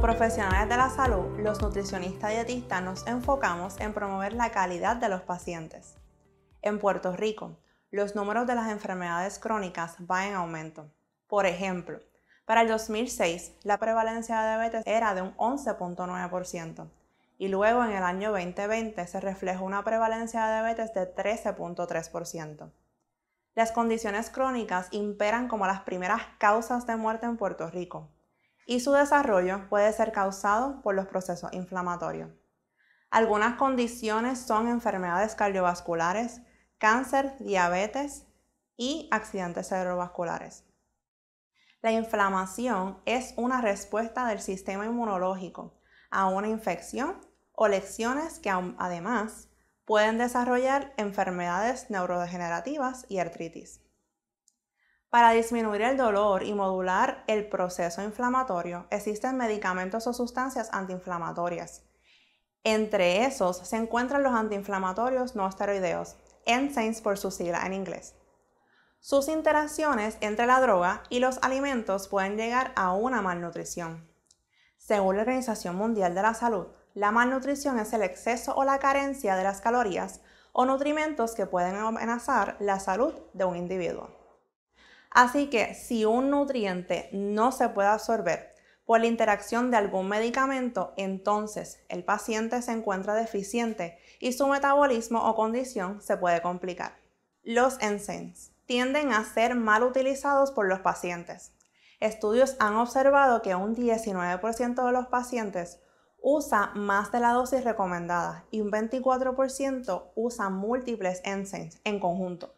profesionales de la salud, los nutricionistas y dietistas nos enfocamos en promover la calidad de los pacientes. En Puerto Rico, los números de las enfermedades crónicas van en aumento. Por ejemplo, para el 2006, la prevalencia de diabetes era de un 11.9% y luego en el año 2020 se reflejó una prevalencia de diabetes de 13.3%. Las condiciones crónicas imperan como las primeras causas de muerte en Puerto Rico, y su desarrollo puede ser causado por los procesos inflamatorios. Algunas condiciones son enfermedades cardiovasculares, cáncer, diabetes y accidentes cerebrovasculares. La inflamación es una respuesta del sistema inmunológico a una infección o lesiones que además pueden desarrollar enfermedades neurodegenerativas y artritis. Para disminuir el dolor y modular el proceso inflamatorio, existen medicamentos o sustancias antiinflamatorias. Entre esos se encuentran los antiinflamatorios no esteroideos, NSAIDs por su sigla en inglés. Sus interacciones entre la droga y los alimentos pueden llegar a una malnutrición. Según la Organización Mundial de la Salud, la malnutrición es el exceso o la carencia de las calorías o nutrimentos que pueden amenazar la salud de un individuo. Así que si un nutriente no se puede absorber por la interacción de algún medicamento, entonces el paciente se encuentra deficiente y su metabolismo o condición se puede complicar. Los NSAIDs tienden a ser mal utilizados por los pacientes. Estudios han observado que un 19% de los pacientes usa más de la dosis recomendada y un 24% usa múltiples NSAIDs en conjunto.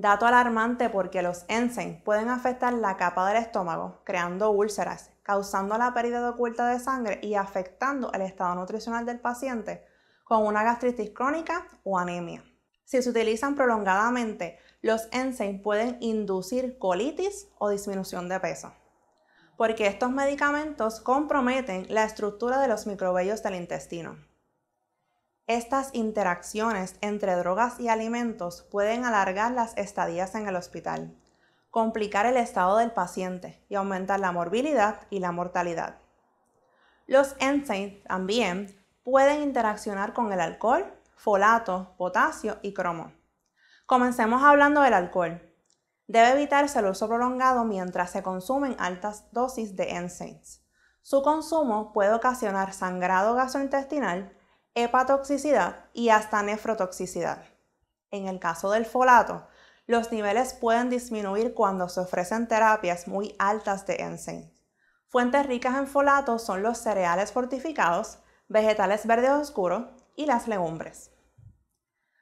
Dato alarmante porque los enzim pueden afectar la capa del estómago, creando úlceras, causando la pérdida oculta de sangre y afectando el estado nutricional del paciente con una gastritis crónica o anemia. Si se utilizan prolongadamente, los enzim pueden inducir colitis o disminución de peso, porque estos medicamentos comprometen la estructura de los microbellos del intestino estas interacciones entre drogas y alimentos pueden alargar las estadías en el hospital, complicar el estado del paciente y aumentar la morbilidad y la mortalidad. Los enzymes también pueden interaccionar con el alcohol, folato, potasio y cromo. Comencemos hablando del alcohol. Debe evitarse el uso prolongado mientras se consumen altas dosis de enzymes. Su consumo puede ocasionar sangrado gastrointestinal, hepatotoxicidad y hasta nefrotoxicidad. En el caso del folato, los niveles pueden disminuir cuando se ofrecen terapias muy altas de enzimas. Fuentes ricas en folato son los cereales fortificados, vegetales verdes oscuro y las legumbres.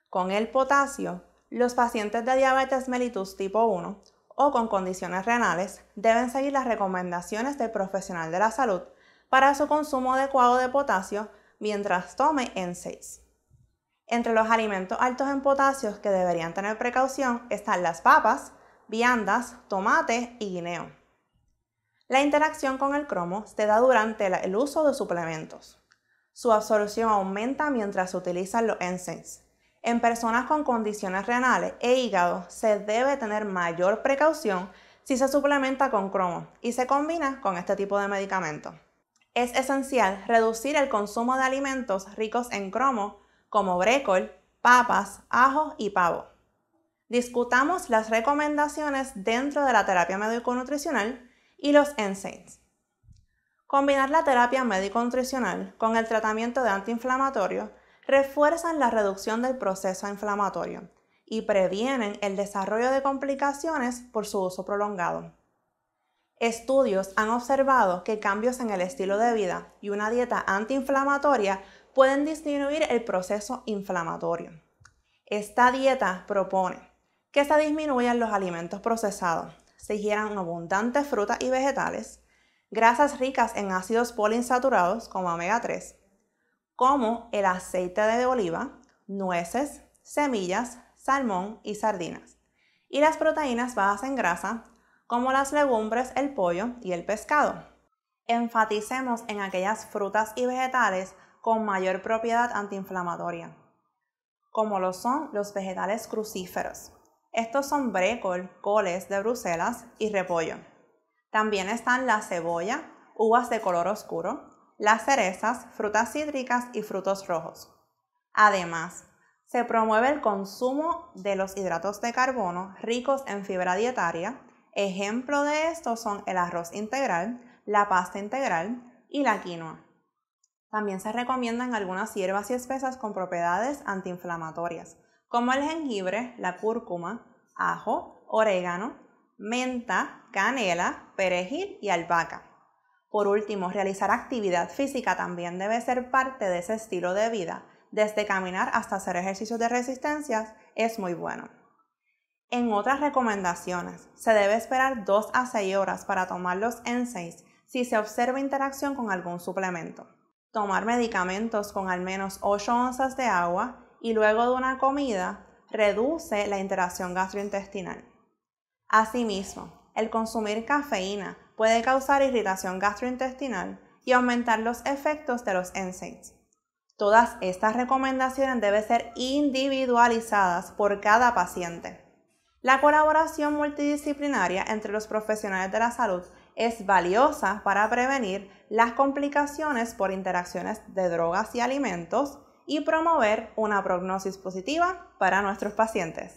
Con el potasio, los pacientes de diabetes mellitus tipo 1 o con condiciones renales deben seguir las recomendaciones del profesional de la salud para su consumo adecuado de potasio mientras tome en Entre los alimentos altos en potasio que deberían tener precaución están las papas, viandas, tomate y guineo. La interacción con el cromo se da durante el uso de suplementos. Su absorción aumenta mientras se utilizan los NSAIDs. En personas con condiciones renales e hígado se debe tener mayor precaución si se suplementa con cromo y se combina con este tipo de medicamento es esencial reducir el consumo de alimentos ricos en cromo, como brécol, papas, ajo y pavo. Discutamos las recomendaciones dentro de la terapia médico-nutricional y los NSAIDs. Combinar la terapia médico-nutricional con el tratamiento de antiinflamatorio refuerzan la reducción del proceso inflamatorio y previenen el desarrollo de complicaciones por su uso prolongado. Estudios han observado que cambios en el estilo de vida y una dieta antiinflamatoria pueden disminuir el proceso inflamatorio. Esta dieta propone que se disminuyan los alimentos procesados, se ingieran abundantes frutas y vegetales, grasas ricas en ácidos poliinsaturados como omega 3, como el aceite de oliva, nueces, semillas, salmón y sardinas, y las proteínas bajas en grasa como las legumbres, el pollo y el pescado. Enfaticemos en aquellas frutas y vegetales con mayor propiedad antiinflamatoria, como lo son los vegetales crucíferos. Estos son brécol, coles de Bruselas y repollo. También están la cebolla, uvas de color oscuro, las cerezas, frutas cítricas y frutos rojos. Además, se promueve el consumo de los hidratos de carbono ricos en fibra dietaria, Ejemplo de esto son el arroz integral, la pasta integral y la quinoa. También se recomiendan algunas hierbas y espesas con propiedades antiinflamatorias, como el jengibre, la cúrcuma, ajo, orégano, menta, canela, perejil y albahaca. Por último, realizar actividad física también debe ser parte de ese estilo de vida. Desde caminar hasta hacer ejercicios de resistencia es muy bueno. En otras recomendaciones, se debe esperar 2 a 6 horas para tomar los NSAIDs si se observa interacción con algún suplemento. Tomar medicamentos con al menos 8 onzas de agua y luego de una comida reduce la interacción gastrointestinal. Asimismo, el consumir cafeína puede causar irritación gastrointestinal y aumentar los efectos de los NSAIDs. Todas estas recomendaciones deben ser individualizadas por cada paciente. La colaboración multidisciplinaria entre los profesionales de la salud es valiosa para prevenir las complicaciones por interacciones de drogas y alimentos y promover una prognosis positiva para nuestros pacientes.